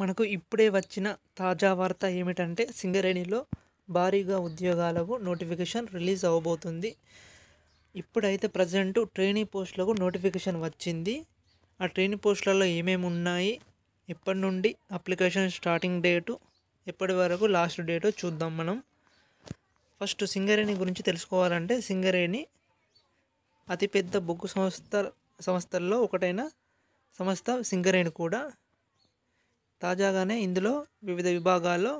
మనకు ఇప్పుడే వచ్చిన తాజా వార్త ఏమిటంటే సింగరేణిలో భారీగా ఉద్యోగాలకు నోటిఫికేషన్ రిలీజ్ అవబోతుంది ఇప్పుడైతే ప్రజెంట్ ట్రైనింగ్ పోస్టులకు నోటిఫికేషన్ వచ్చింది ఆ ట్రైనింగ్ పోస్టులలో ఏమేమి ఉన్నాయి ఎప్పటి నుండి అప్లికేషన్ స్టార్టింగ్ డేటు ఎప్పటి వరకు లాస్ట్ డేటు చూద్దాం మనం ఫస్ట్ సింగరేణి గురించి తెలుసుకోవాలంటే సింగరేణి అతిపెద్ద బొగ్గు సంస్థ సంస్థల్లో ఒకటైన సంస్థ సింగరేణి కూడా తాజాగానే ఇందులో వివిధ విభాగాల్లో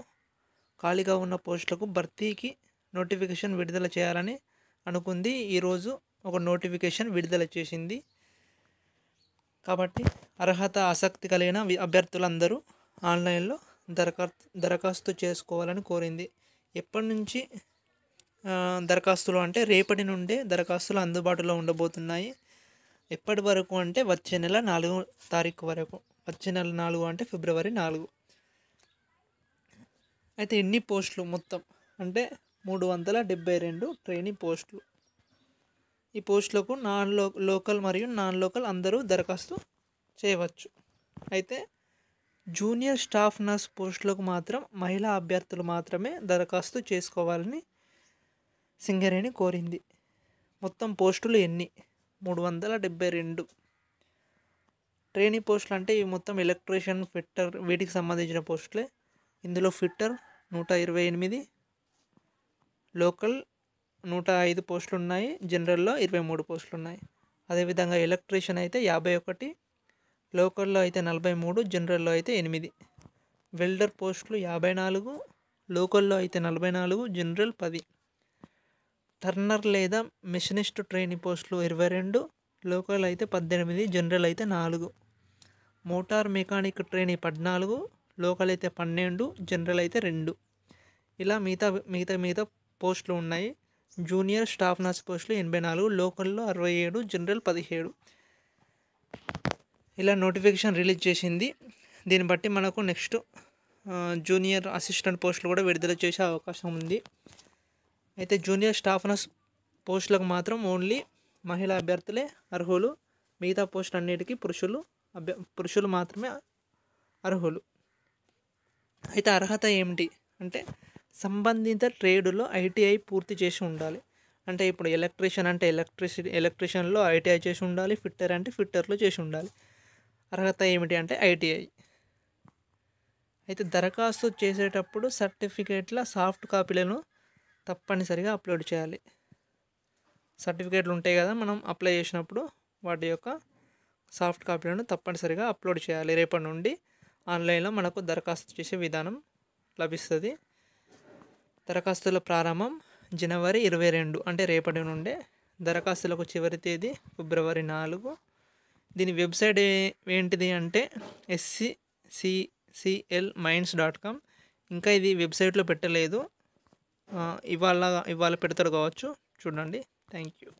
ఖాళీగా ఉన్న పోస్టులకు భర్తీకి నోటిఫికేషన్ విడుదల చేయాలని అనుకుంది ఈరోజు ఒక నోటిఫికేషన్ విడుదల చేసింది కాబట్టి అర్హత ఆసక్తి కలిగిన అభ్యర్థులందరూ ఆన్లైన్లో దరఖాస్తు దరఖాస్తు చేసుకోవాలని కోరింది ఎప్పటి నుంచి దరఖాస్తులు అంటే రేపటి నుండే దరఖాస్తులు అందుబాటులో ఉండబోతున్నాయి ఎప్పటి వరకు అంటే వచ్చే నెల నాలుగో తారీఖు వరకు వచ్చే నెల నాలుగు అంటే ఫిబ్రవరి నాలుగు అయితే ఎన్ని పోస్టులు మొత్తం అంటే మూడు వందల డెబ్బై రెండు ట్రైనింగ్ పోస్టులు ఈ పోస్టులకు నాన్ లో లోకల్ మరియు నాన్ లోకల్ అందరూ దరఖాస్తు చేయవచ్చు అయితే జూనియర్ స్టాఫ్ నర్స్ పోస్టులకు మాత్రం మహిళా అభ్యర్థులు మాత్రమే దరఖాస్తు చేసుకోవాలని సింగరేణి కోరింది మొత్తం పోస్టులు ఎన్ని మూడు వందల డెబ్బై రెండు ట్రైనీ పోస్టులు అంటే ఇవి మొత్తం ఎలక్ట్రీషియన్ ఫిట్టర్ వీటికి సంబంధించిన పోస్టులే ఇందులో ఫిట్టర్ నూట ఇరవై ఎనిమిది లోకల్ నూట ఐదు పోస్టులు ఉన్నాయి జనరల్లో ఇరవై మూడు పోస్టులు ఉన్నాయి అదేవిధంగా ఎలక్ట్రీషియన్ అయితే యాభై ఒకటి లోకల్లో అయితే నలభై మూడు జనరల్లో అయితే ఎనిమిది వెల్డర్ పోస్టులు యాభై నాలుగు లోకల్లో అయితే నలభై నాలుగు జనరల్ పది టర్నర్ లేదా మెషనిస్ట్ ట్రైనింగ్ పోస్టులు ఇరవై రెండు లోకల్ అయితే పద్దెనిమిది జనరల్ అయితే నాలుగు మోటార్ మెకానిక్ ట్రైనీ పద్నాలుగు లోకల్ అయితే పన్నెండు జనరల్ అయితే రెండు ఇలా మిగతా మిగతా మిగతా పోస్టులు ఉన్నాయి జూనియర్ స్టాఫ్ నర్స్ పోస్టులు ఎనభై నాలుగు లోకల్లో అరవై ఏడు జనరల్ పదిహేడు ఇలా నోటిఫికేషన్ రిలీజ్ చేసింది దీన్ని బట్టి మనకు నెక్స్ట్ జూనియర్ అసిస్టెంట్ పోస్టులు కూడా విడుదల చేసే అవకాశం ఉంది అయితే జూనియర్ స్టాఫ్ నర్స్ పోస్టులకు మాత్రం ఓన్లీ మహిళా అభ్యర్థులే అర్హులు మిగతా పోస్టులు అన్నిటికీ పురుషులు అభ్య పురుషులు మాత్రమే అర్హులు అయితే అర్హత ఏమిటి అంటే సంబంధిత ట్రేడులో ఐటీఐ పూర్తి చేసి ఉండాలి అంటే ఇప్పుడు ఎలక్ట్రీషియన్ అంటే ఎలక్ట్రిసిటీ ఎలక్ట్రీషియన్లో ఐటీఐ చేసి ఉండాలి ఫిట్టర్ అంటే ఫిట్టర్లో చేసి ఉండాలి అర్హత ఏమిటి అంటే ఐటీఐ అయితే దరఖాస్తు చేసేటప్పుడు సర్టిఫికేట్ల సాఫ్ట్ కాపీలను తప్పనిసరిగా అప్లోడ్ చేయాలి సర్టిఫికేట్లు ఉంటాయి కదా మనం అప్లై చేసినప్పుడు వాటి యొక్క సాఫ్ట్ కాపీలను తప్పనిసరిగా అప్లోడ్ చేయాలి రేపటి నుండి ఆన్లైన్లో మనకు దరఖాస్తు చేసే విధానం లభిస్తుంది దరఖాస్తుల ప్రారంభం జనవరి ఇరవై రెండు అంటే రేపటి నుండే దరఖాస్తులకు చివరి తేదీ ఫిబ్రవరి నాలుగు దీని వెబ్సైట్ ఏంటిది అంటే SCCCL CCL mines dot com ఇంకా ఇది వెబ్సైట్లో పెట్టలేదు ఇవాళ ఇవాళ పెడతారు కావచ్చు చూడండి థ్యాంక్ యూ